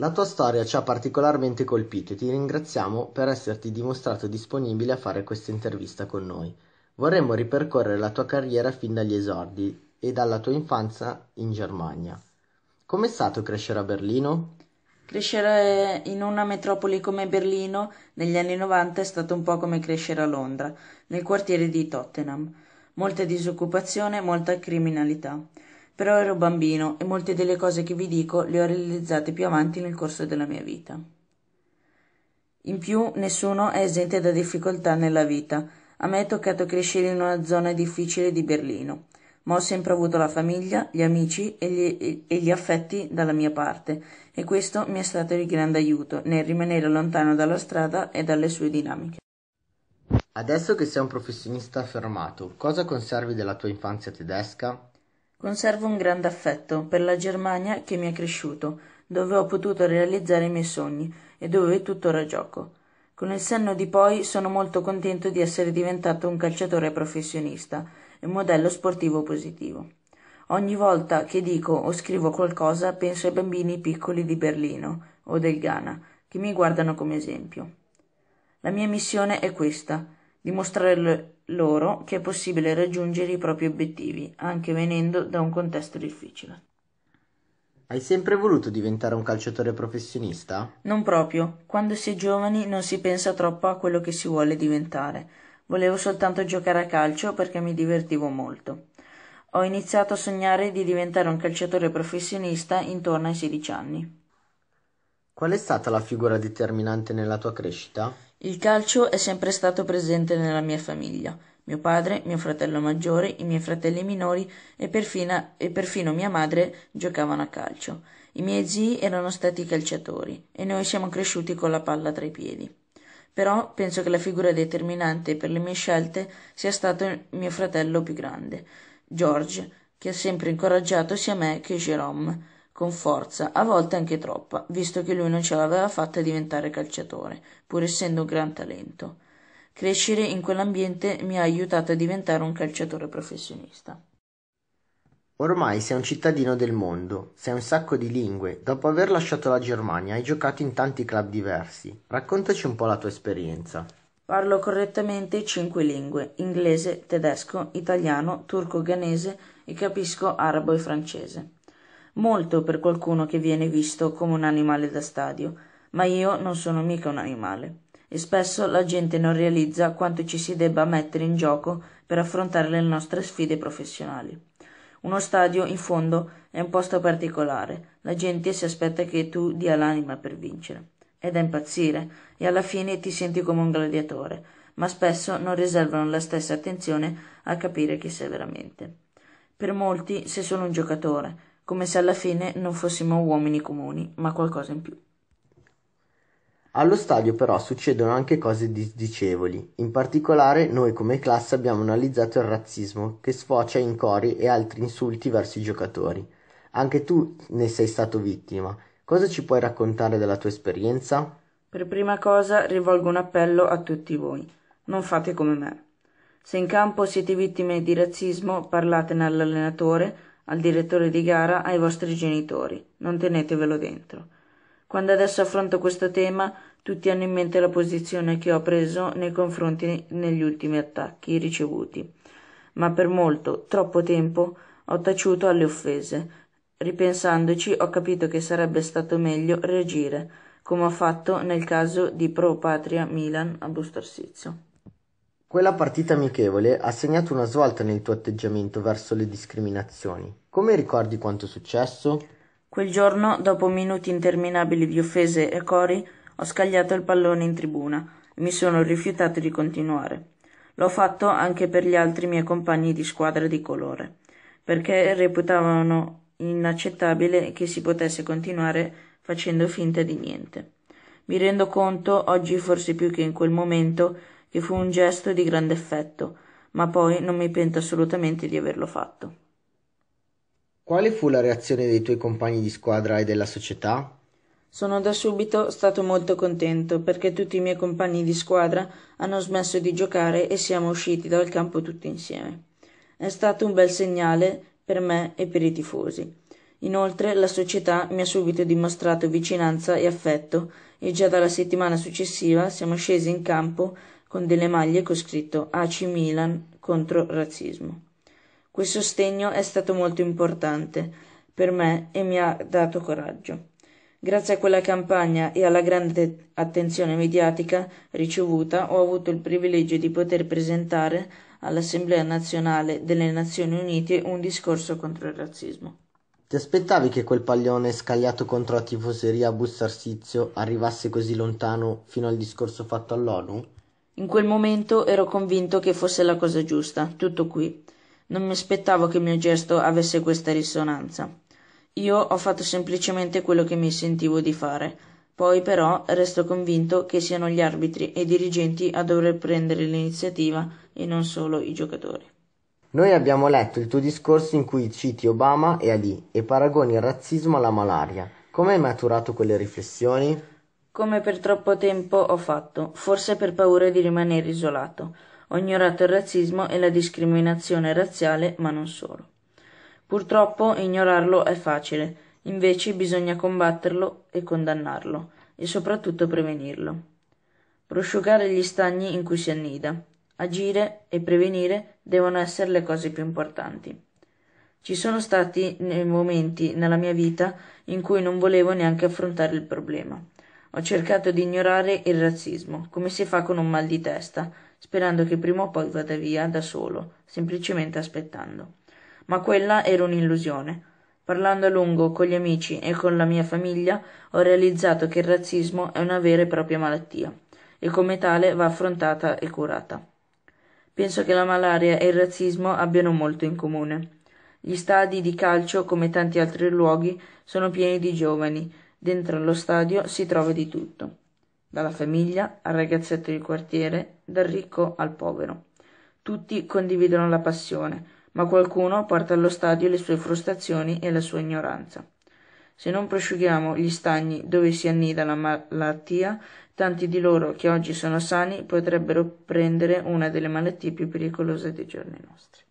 La tua storia ci ha particolarmente colpito e ti ringraziamo per esserti dimostrato disponibile a fare questa intervista con noi. Vorremmo ripercorrere la tua carriera fin dagli esordi e dalla tua infanzia in Germania. Com'è stato crescere a Berlino? Crescere in una metropoli come Berlino negli anni 90 è stato un po' come crescere a Londra, nel quartiere di Tottenham. Molta disoccupazione, molta criminalità. Però ero bambino e molte delle cose che vi dico le ho realizzate più avanti nel corso della mia vita. In più, nessuno è esente da difficoltà nella vita. A me è toccato crescere in una zona difficile di Berlino, ma ho sempre avuto la famiglia, gli amici e gli, e gli affetti dalla mia parte, e questo mi è stato di grande aiuto nel rimanere lontano dalla strada e dalle sue dinamiche. Adesso che sei un professionista affermato, cosa conservi della tua infanzia tedesca? Conservo un grande affetto per la Germania che mi ha cresciuto, dove ho potuto realizzare i miei sogni e dove tuttora gioco. Con il senno di poi sono molto contento di essere diventato un calciatore professionista e un modello sportivo positivo. Ogni volta che dico o scrivo qualcosa penso ai bambini piccoli di Berlino o del Ghana, che mi guardano come esempio. La mia missione è questa, dimostrare loro che è possibile raggiungere i propri obiettivi, anche venendo da un contesto difficile. Hai sempre voluto diventare un calciatore professionista? Non proprio. Quando si è giovani non si pensa troppo a quello che si vuole diventare. Volevo soltanto giocare a calcio perché mi divertivo molto. Ho iniziato a sognare di diventare un calciatore professionista intorno ai 16 anni. Qual è stata la figura determinante nella tua crescita? Il calcio è sempre stato presente nella mia famiglia. Mio padre, mio fratello maggiore, i miei fratelli minori e perfino, e perfino mia madre giocavano a calcio. I miei zii erano stati calciatori e noi siamo cresciuti con la palla tra i piedi. Però penso che la figura determinante per le mie scelte sia stato mio fratello più grande, George, che ha sempre incoraggiato sia me che Jérôme con forza, a volte anche troppa, visto che lui non ce l'aveva fatta diventare calciatore, pur essendo un gran talento. Crescere in quell'ambiente mi ha aiutato a diventare un calciatore professionista. Ormai sei un cittadino del mondo, sei un sacco di lingue. Dopo aver lasciato la Germania hai giocato in tanti club diversi. Raccontaci un po' la tua esperienza. Parlo correttamente cinque lingue: inglese, tedesco, italiano, turco-ghanese e capisco arabo e francese molto per qualcuno che viene visto come un animale da stadio, ma io non sono mica un animale e spesso la gente non realizza quanto ci si debba mettere in gioco per affrontare le nostre sfide professionali. Uno stadio, in fondo, è un posto particolare, la gente si aspetta che tu dia l'anima per vincere. È da impazzire, e alla fine ti senti come un gladiatore, ma spesso non riservano la stessa attenzione a capire chi sei veramente. Per molti se sono un giocatore, come se alla fine non fossimo uomini comuni, ma qualcosa in più. Allo stadio però succedono anche cose disdicevoli, in particolare noi come classe abbiamo analizzato il razzismo che sfocia in cori e altri insulti verso i giocatori. Anche tu ne sei stato vittima. Cosa ci puoi raccontare della tua esperienza? Per prima cosa rivolgo un appello a tutti voi. Non fate come me. Se in campo siete vittime di razzismo, parlatene all'allenatore al direttore di gara, ai vostri genitori. Non tenetevelo dentro. Quando adesso affronto questo tema, tutti hanno in mente la posizione che ho preso nei confronti negli ultimi attacchi ricevuti. Ma per molto, troppo tempo, ho taciuto alle offese. Ripensandoci, ho capito che sarebbe stato meglio reagire, come ho fatto nel caso di Pro Patria Milan a Busto Arsizio. Quella partita amichevole ha segnato una svolta nel tuo atteggiamento verso le discriminazioni. Come ricordi quanto è successo? Quel giorno, dopo minuti interminabili di offese e cori, ho scagliato il pallone in tribuna e mi sono rifiutato di continuare. L'ho fatto anche per gli altri miei compagni di squadra di colore, perché reputavano inaccettabile che si potesse continuare facendo finta di niente. Mi rendo conto, oggi forse più che in quel momento, che fu un gesto di grande effetto, ma poi non mi pento assolutamente di averlo fatto. Quale fu la reazione dei tuoi compagni di squadra e della società? Sono da subito stato molto contento perché tutti i miei compagni di squadra hanno smesso di giocare e siamo usciti dal campo tutti insieme. È stato un bel segnale per me e per i tifosi. Inoltre la società mi ha subito dimostrato vicinanza e affetto e già dalla settimana successiva siamo scesi in campo con delle maglie con scritto AC Milan contro razzismo. Quel sostegno è stato molto importante per me e mi ha dato coraggio. Grazie a quella campagna e alla grande attenzione mediatica ricevuta ho avuto il privilegio di poter presentare all'Assemblea nazionale delle Nazioni Unite un discorso contro il razzismo. Ti aspettavi che quel pallone scagliato contro la tifoseria a Bustarsizio arrivasse così lontano fino al discorso fatto all'ONU? In quel momento ero convinto che fosse la cosa giusta, tutto qui. Non mi aspettavo che il mio gesto avesse questa risonanza. Io ho fatto semplicemente quello che mi sentivo di fare. Poi però resto convinto che siano gli arbitri e i dirigenti a dover prendere l'iniziativa e non solo i giocatori. Noi abbiamo letto il tuo discorso in cui citi Obama e Ali e paragoni il razzismo alla malaria. Come hai maturato quelle riflessioni? Come per troppo tempo ho fatto, forse per paura di rimanere isolato. Ho ignorato il razzismo e la discriminazione razziale, ma non solo. Purtroppo ignorarlo è facile, invece bisogna combatterlo e condannarlo, e soprattutto prevenirlo. Prosciugare gli stagni in cui si annida. Agire e prevenire devono essere le cose più importanti. Ci sono stati momenti nella mia vita in cui non volevo neanche affrontare il problema ho cercato di ignorare il razzismo, come si fa con un mal di testa, sperando che prima o poi vada via da solo, semplicemente aspettando. Ma quella era un'illusione. Parlando a lungo con gli amici e con la mia famiglia, ho realizzato che il razzismo è una vera e propria malattia e come tale va affrontata e curata. Penso che la malaria e il razzismo abbiano molto in comune. Gli stadi di calcio, come tanti altri luoghi, sono pieni di giovani Dentro allo stadio si trova di tutto, dalla famiglia al ragazzetto di quartiere, dal ricco al povero. Tutti condividono la passione, ma qualcuno porta allo stadio le sue frustrazioni e la sua ignoranza. Se non prosciughiamo gli stagni dove si annida la malattia, tanti di loro che oggi sono sani potrebbero prendere una delle malattie più pericolose dei giorni nostri.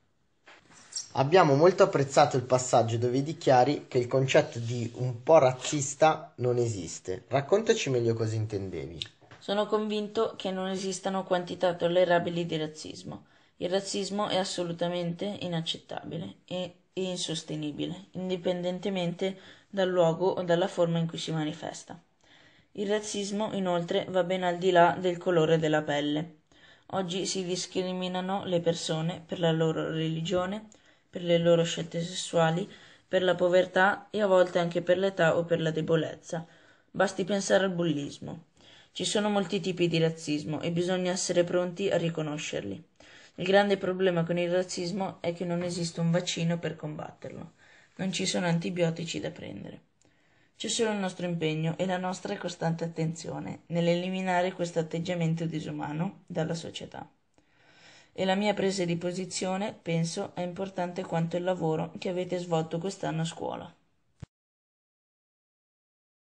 Abbiamo molto apprezzato il passaggio dove dichiari che il concetto di un po' razzista non esiste. Raccontaci meglio cosa intendevi. Sono convinto che non esistano quantità tollerabili di razzismo. Il razzismo è assolutamente inaccettabile e insostenibile, indipendentemente dal luogo o dalla forma in cui si manifesta. Il razzismo, inoltre, va ben al di là del colore della pelle. Oggi si discriminano le persone per la loro religione, per le loro scelte sessuali, per la povertà e a volte anche per l'età o per la debolezza. Basti pensare al bullismo. Ci sono molti tipi di razzismo e bisogna essere pronti a riconoscerli. Il grande problema con il razzismo è che non esiste un vaccino per combatterlo. Non ci sono antibiotici da prendere. C'è solo il nostro impegno e la nostra costante attenzione nell'eliminare questo atteggiamento disumano dalla società e la mia presa di posizione, penso, è importante quanto il lavoro che avete svolto quest'anno a scuola.